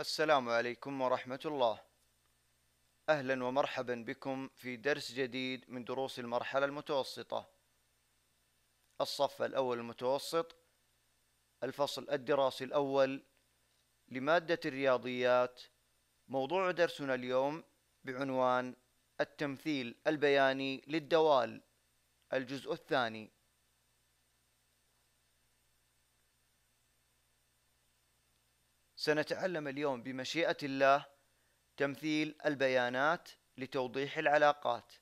السلام عليكم ورحمة الله أهلا ومرحبا بكم في درس جديد من دروس المرحلة المتوسطة الصف الأول المتوسط الفصل الدراسي الأول لمادة الرياضيات موضوع درسنا اليوم بعنوان التمثيل البياني للدوال الجزء الثاني سنتعلم اليوم بمشيئة الله تمثيل البيانات لتوضيح العلاقات.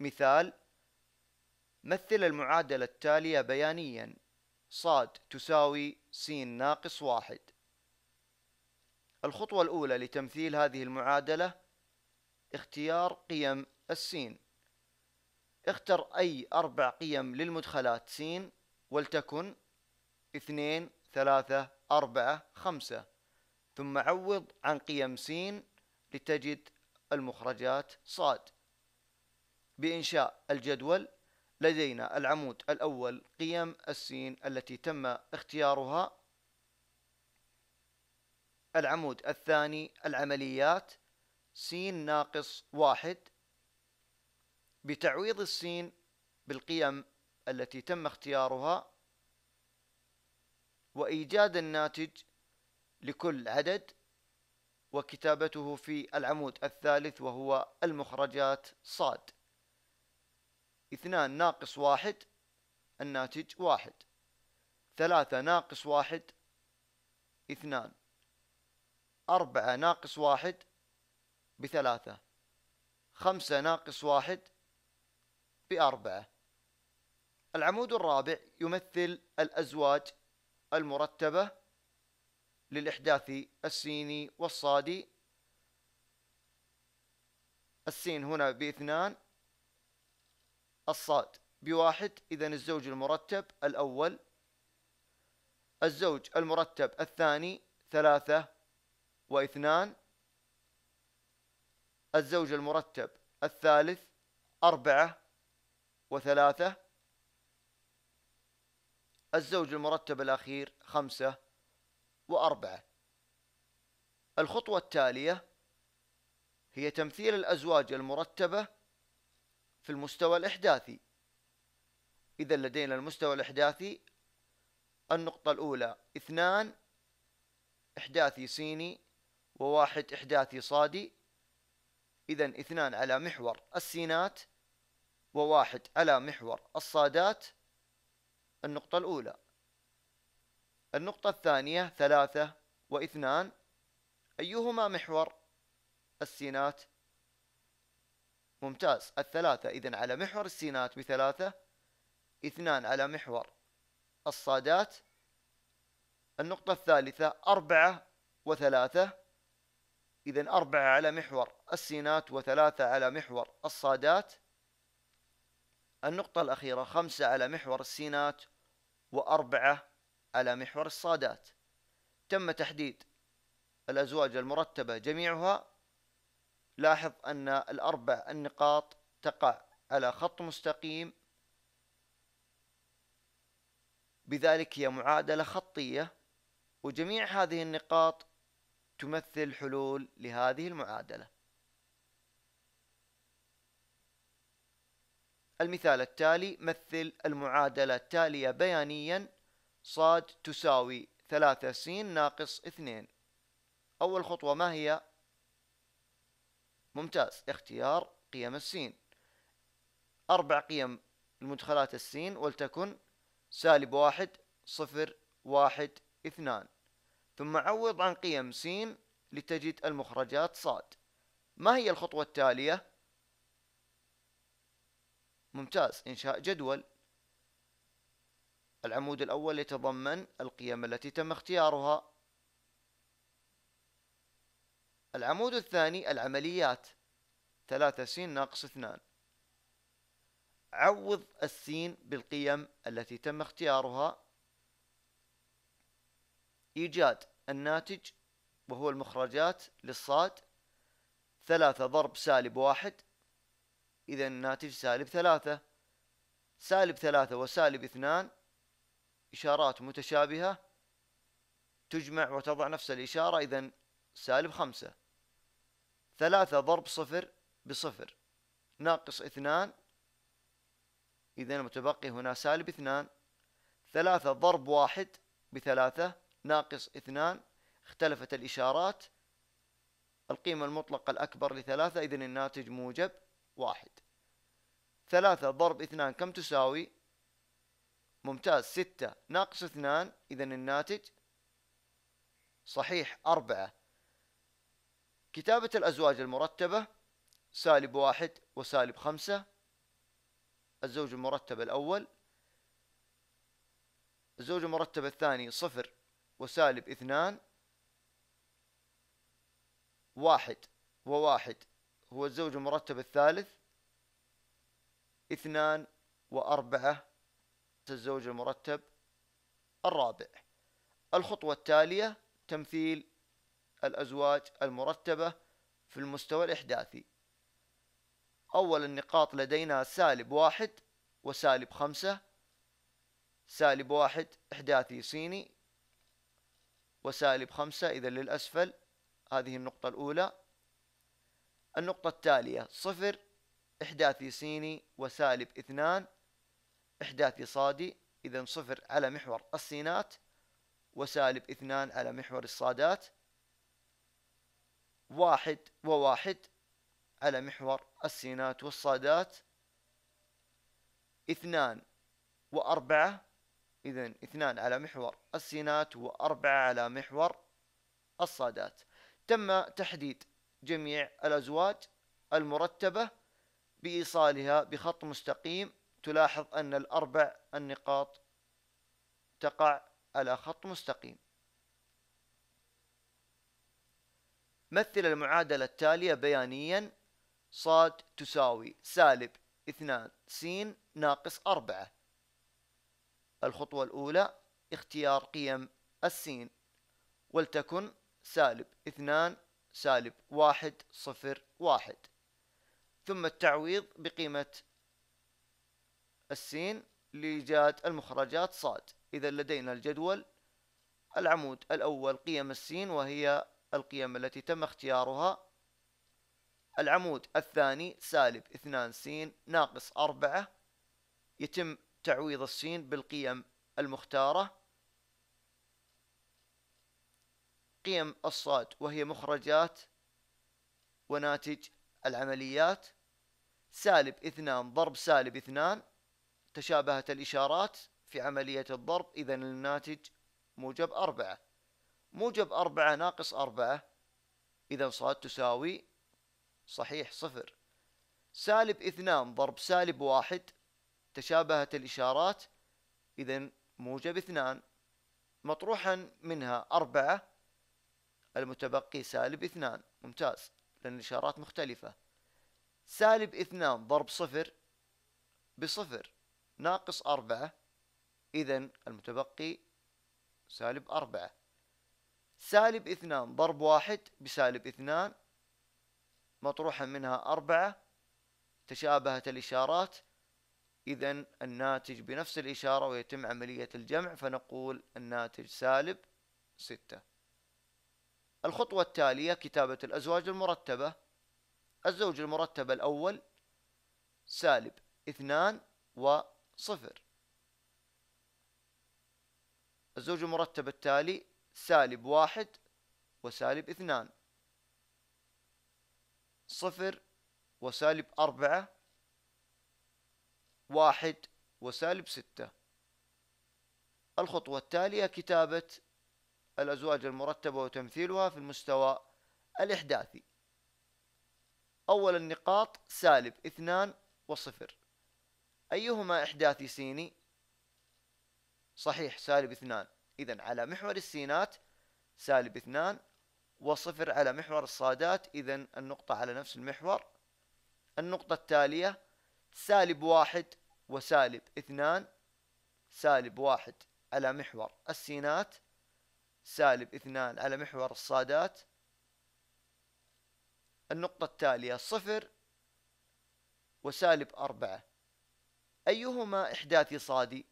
مثال: مثل المعادلة التالية بيانيًا ص تساوي س ناقص واحد. الخطوة الأولى لتمثيل هذه المعادلة اختيار قيم السين. اختر أي أربع قيم للمدخلات س ولتكن اثنين ثلاثة أربعة خمسة ثم عوض عن قيم سين لتجد المخرجات صاد بإنشاء الجدول لدينا العمود الأول قيم السين التي تم اختيارها العمود الثاني العمليات سين ناقص واحد بتعويض السين بالقيم التي تم اختيارها وإيجاد الناتج لكل عدد وكتابته في العمود الثالث وهو المخرجات صاد اثنان ناقص واحد الناتج واحد ثلاثة ناقص واحد اثنان أربعة ناقص واحد بثلاثة خمسة ناقص واحد بأربعة العمود الرابع يمثل الأزواج المرتبة للإحداث السيني والصادي السين هنا باثنان الصاد بواحد إذا الزوج المرتب الأول الزوج المرتب الثاني ثلاثة واثنان الزوج المرتب الثالث أربعة وثلاثة الزوج المرتب الأخير خمسة وأربعة الخطوة التالية هي تمثيل الأزواج المرتبة في المستوى الإحداثي إذا لدينا المستوى الإحداثي النقطة الأولى اثنان إحداثي صيني وواحد إحداثي صادي إذا اثنان على محور السينات وواحد على محور الصادات النقطة الأولى النقطة الثانية ثلاثة واثنان أيهما محور السينات ممتاز الثلاثة إذا على محور السينات بثلاثة اثنان على محور الصادات النقطة الثالثة أربعة وثلاثة إذا أربعة على محور السينات وثلاثة على محور الصادات النقطة الأخيرة خمسة على محور السينات وأربعة على محور الصادات تم تحديد الأزواج المرتبة جميعها لاحظ أن الأربع النقاط تقع على خط مستقيم بذلك هي معادلة خطية وجميع هذه النقاط تمثل حلول لهذه المعادلة المثال التالي مثل المعادلة التالية بيانيا صاد تساوي ثلاثة س ناقص اثنين أول خطوة ما هي؟ ممتاز اختيار قيم السين أربع قيم المدخلات السين ولتكن سالب واحد صفر واحد اثنان ثم عوض عن قيم س لتجد المخرجات صاد ما هي الخطوة التالية؟ ممتاز إنشاء جدول العمود الأول يتضمن القيم التي تم اختيارها العمود الثاني العمليات ثلاثة س ناقص اثنان عوض السين بالقيم التي تم اختيارها إيجاد الناتج وهو المخرجات للصاد ثلاثة ضرب سالب واحد إذا الناتج سالب ثلاثة سالب ثلاثة وسالب اثنان إشارات متشابهة تجمع وتضع نفس الإشارة إذا سالب خمسة ثلاثة ضرب صفر بصفر ناقص اثنان إذا المتبقي هنا سالب اثنان ثلاثة ضرب واحد بثلاثة ناقص اثنان اختلفت الإشارات القيمة المطلقة الأكبر لثلاثة إذا الناتج موجب واحد ثلاثة ضرب اثنان كم تساوي ممتاز ستة ناقص اثنان إذا الناتج صحيح أربعة كتابة الأزواج المرتبة سالب واحد وسالب خمسة الزوج المرتب الأول الزوج المرتب الثاني صفر وسالب اثنان واحد وواحد هو الزوج المرتب الثالث اثنان وأربعة الزوج المرتب الرابع الخطوة التالية تمثيل الأزواج المرتبة في المستوى الإحداثي أول النقاط لدينا سالب واحد وسالب خمسة سالب واحد إحداثي صيني وسالب خمسة إذا للأسفل هذه النقطة الأولى النقطة التالية صفر إحداثي سيني وسالب اثنان إحداثي صادي إذا صفر على محور السينات وسالب اثنان على محور الصادات واحد وواحد على محور السينات والصادات اثنان وأربعة إذا اثنان على محور السينات وأربعة على محور الصادات تم تحديد جميع الأزواج المرتبة بإيصالها بخط مستقيم تلاحظ أن الأربع النقاط تقع على خط مستقيم مثل المعادلة التالية بيانيا صاد تساوي سالب اثنان س ناقص أربعة الخطوة الأولى اختيار قيم السين ولتكن سالب اثنان سالب واحد صفر واحد ثم التعويض بقيمة السين لإيجاد المخرجات صاد إذا لدينا الجدول العمود الأول قيم السين وهي القيم التي تم اختيارها العمود الثاني سالب اثنان سين ناقص أربعة يتم تعويض السين بالقيم المختارة قيم الصاد وهي مخرجات وناتج العمليات سالب اثنان ضرب سالب اثنان تشابهت الإشارات في عملية الضرب إذا الناتج موجب أربعة موجب أربعة ناقص أربعة إذا صاد تساوي صحيح صفر سالب اثنان ضرب سالب واحد تشابهت الإشارات إذا موجب اثنان مطروحا منها أربعة المتبقي سالب اثنان ممتاز لأن الإشارات مختلفة سالب اثنان ضرب صفر بصفر ناقص أربعة إذا المتبقي سالب أربعة سالب اثنان ضرب واحد بسالب اثنان مطروحا منها أربعة تشابهت الإشارات إذا الناتج بنفس الإشارة ويتم عملية الجمع فنقول الناتج سالب ستة الخطوة التالية كتابة الأزواج المرتبة الزوج المرتب الأول سالب اثنان وصفر الزوج المرتب التالي سالب واحد وسالب اثنان صفر وسالب أربعة واحد وسالب ستة الخطوة التالية كتابة الأزواج المرتبة وتمثيلها في المستوى الإحداثي أول النقاط سالب اثنان وصفر أيهما إحداثي سيني؟ صحيح سالب اثنان إذا على محور السينات سالب اثنان وصفر على محور الصادات إذا النقطة على نفس المحور النقطة التالية سالب واحد وسالب اثنان سالب واحد على محور السينات سالب اثنان على محور الصادات النقطة التالية صفر وسالب أربعة أيهما إحداثي صادي؟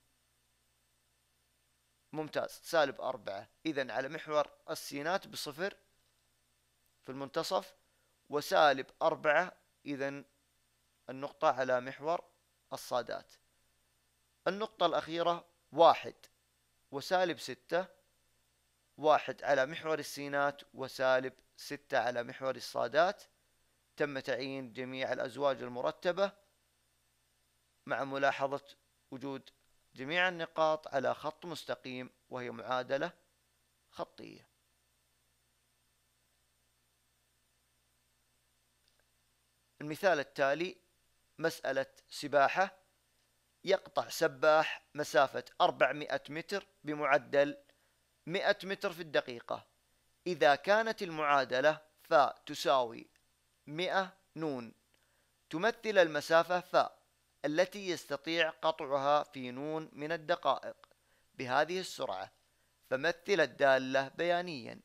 ممتاز سالب أربعة إذا على محور السينات بصفر في المنتصف وسالب أربعة إذا النقطة على محور الصادات النقطة الأخيرة واحد وسالب ستة واحد على محور السينات وسالب ستة على محور الصادات تم تعيين جميع الأزواج المرتبة مع ملاحظة وجود جميع النقاط على خط مستقيم وهي معادلة خطية المثال التالي مسألة سباحة يقطع سباح مسافة 400 متر بمعدل 100 متر في الدقيقة إذا كانت المعادلة فا تساوي 100 نون تمثل المسافة فا التي يستطيع قطعها في نون من الدقائق بهذه السرعة فمثل الدالة بيانيا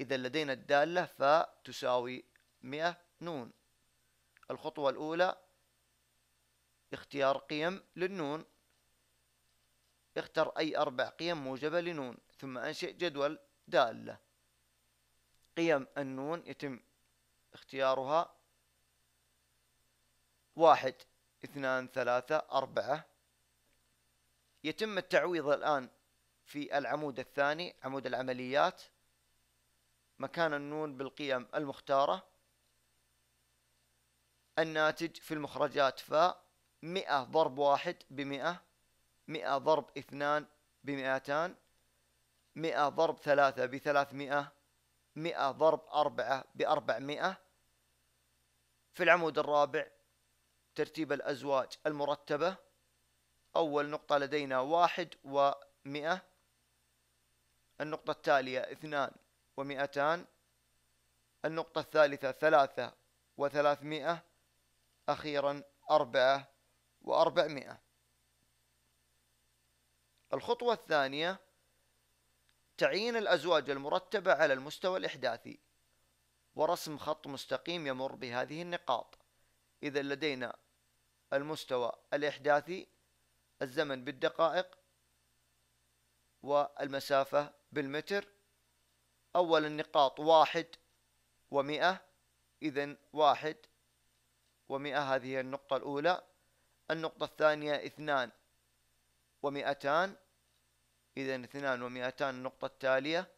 إذا لدينا الدالة فا تساوي 100 نون الخطوة الأولى اختيار قيم للنون اختر أي أربع قيم موجبة لنون ثم أنشئ جدول دالة قيم النون يتم اختيارها واحد اثنان ثلاثة أربعة يتم التعويض الآن في العمود الثاني عمود العمليات مكان النون بالقيم المختارة الناتج في المخرجات فاء مئة ضرب واحد بمئة مئة ضرب اثنان بمئتان مئة ضرب ثلاثة بثلاثمائة مئة ضرب أربعة بأربعمائة في العمود الرابع ترتيب الأزواج المرتبة أول نقطة لدينا واحد ومئة النقطة التالية اثنان ومئتان النقطة الثالثة ثلاثة وثلاثمائة أخيرا أربعة وأربعمائة الخطوة الثانية تعيين الأزواج المرتبة على المستوى الإحداثي ورسم خط مستقيم يمر بهذه النقاط إذا لدينا المستوى الإحداثي الزمن بالدقائق والمسافة بالمتر أول النقاط واحد ومئة إذا واحد ومئة هذه النقطة الأولى النقطة الثانية اثنان ومئتان إذا اثنان ومئتان النقطة التالية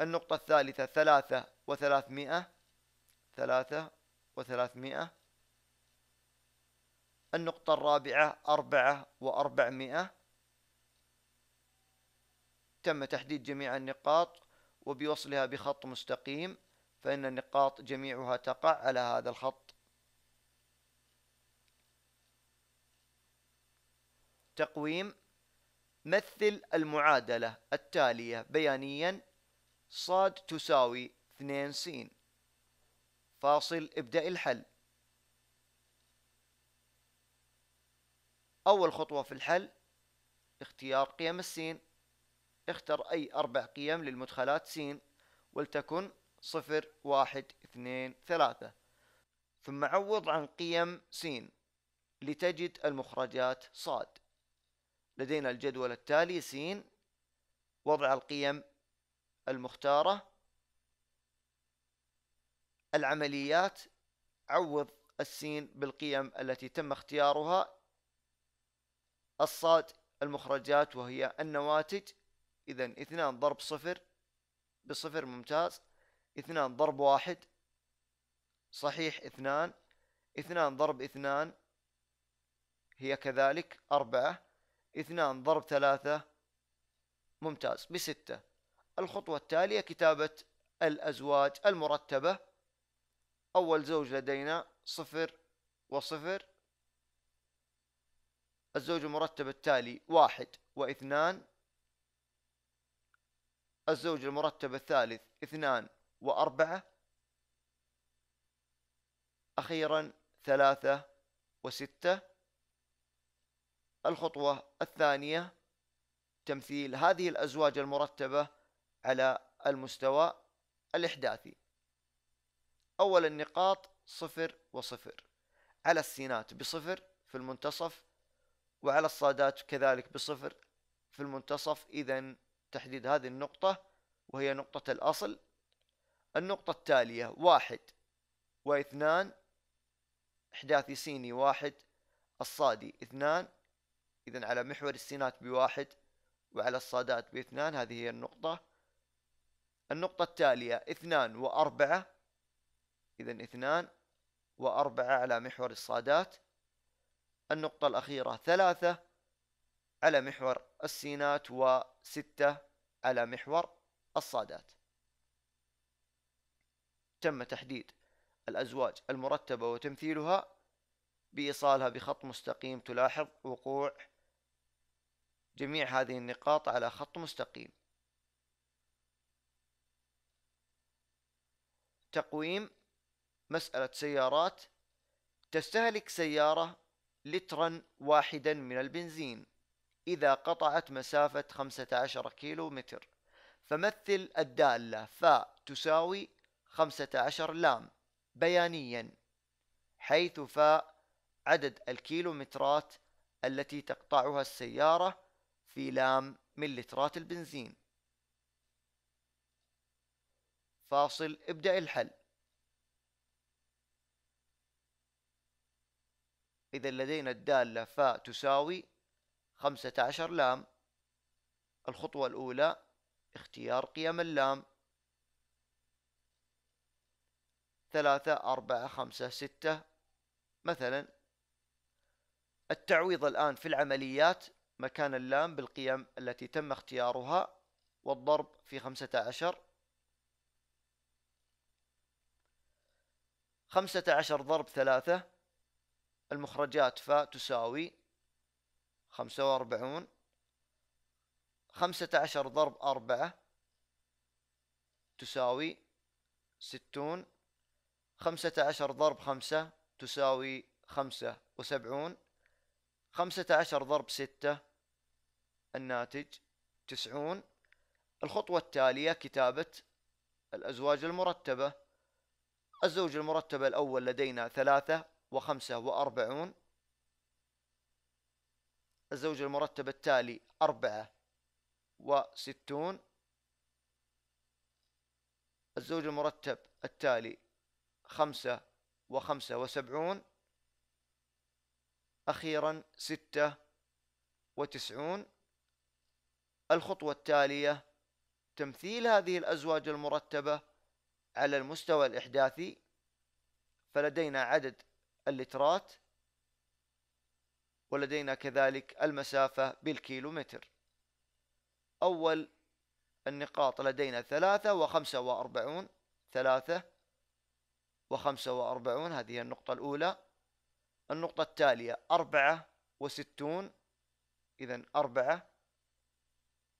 النقطة الثالثة ثلاثة وثلاثمائة ثلاثة وثلاثمائة النقطة الرابعة أربعة وأربعمائة تم تحديد جميع النقاط وبوصلها بخط مستقيم فإن النقاط جميعها تقع على هذا الخط تقويم مثل المعادلة التالية بيانيا صاد تساوي 2 س فاصل ابدأ الحل أول خطوة في الحل اختيار قيم السين اختر أي أربع قيم للمدخلات سين ولتكن صفر واحد اثنين ثلاثة ثم عوض عن قيم س لتجد المخرجات صاد لدينا الجدول التالي س وضع القيم المختارة العمليات عوض السين بالقيم التي تم اختيارها الصاد المخرجات وهي النواتج إذا اثنان ضرب صفر بصفر ممتاز اثنان ضرب واحد صحيح اثنان اثنان ضرب اثنان هي كذلك أربعة اثنان ضرب ثلاثة ممتاز بستة الخطوة التالية كتابة الأزواج المرتبة أول زوج لدينا صفر وصفر الزوج المرتب التالي واحد واثنان الزوج المرتب الثالث اثنان وأربعة أخيرا ثلاثة وستة الخطوة الثانية تمثيل هذه الأزواج المرتبة على المستوى الإحداثي أول النقاط صفر وصفر على السينات بصفر في المنتصف وعلى الصادات كذلك بصفر في المنتصف إذا تحديد هذه النقطة وهي نقطة الأصل النقطة التالية واحد واثنان إحداثي سيني واحد الصادي اثنان إذا على محور السينات بواحد وعلى الصادات باثنان هذه هي النقطة النقطة التالية اثنان وأربعة إذا اثنان وأربعة على محور الصادات النقطة الأخيرة ثلاثة على محور السينات وستة على محور الصادات تم تحديد الأزواج المرتبة وتمثيلها بإيصالها بخط مستقيم تلاحظ وقوع جميع هذه النقاط على خط مستقيم تقويم مسألة سيارات تستهلك سيارة لترا واحدا من البنزين إذا قطعت مسافة 15 كيلو متر فمثل الدالة فاء تساوي 15 لام بيانيا حيث فاء عدد الكيلومترات التي تقطعها السيارة في لام من لترات البنزين فاصل ابدأ الحل إذا لدينا الدالة فا تساوي خمسة عشر لام الخطوة الأولى اختيار قيم اللام ثلاثة أربعة خمسة ستة مثلا التعويض الآن في العمليات مكان اللام بالقيم التي تم اختيارها والضرب في خمسة عشر خمسة عشر ضرب ثلاثة المخرجات فا تساوي خمسة وأربعون خمسة عشر ضرب أربعة تساوي ستون خمسة عشر ضرب خمسة تساوي خمسة وسبعون خمسة عشر ضرب ستة الناتج تسعون الخطوة التالية كتابة الأزواج المرتبة الزوج المرتبة الأول لدينا ثلاثة وخمسة وأربعون الزوج المرتب التالي أربعة وستون الزوج المرتب التالي خمسة وخمسة وسبعون أخيرا ستة وتسعون الخطوة التالية تمثيل هذه الأزواج المرتبة على المستوى الإحداثي فلدينا عدد اللترات ولدينا كذلك المسافة بالكيلومتر أول النقاط لدينا ثلاثة وخمسة وأربعون ثلاثة وخمسة وأربعون هذه النقطة الأولى النقطة التالية أربعة وستون إذا أربعة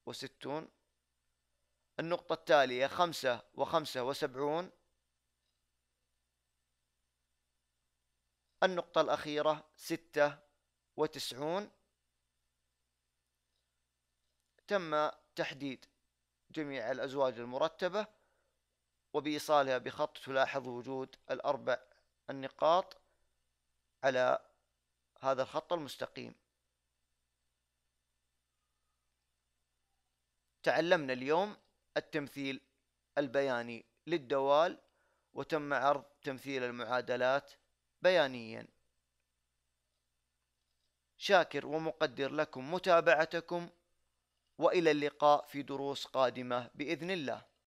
وستون النقطة التالية خمسة وخمسة وسبعون النقطة الأخيرة ستة وتسعون تم تحديد جميع الأزواج المرتبة وبإيصالها بخط تلاحظ وجود الأربع النقاط على هذا الخط المستقيم تعلمنا اليوم التمثيل البياني للدوال وتم عرض تمثيل المعادلات بيانيا شاكر ومقدر لكم متابعتكم والى اللقاء في دروس قادمه باذن الله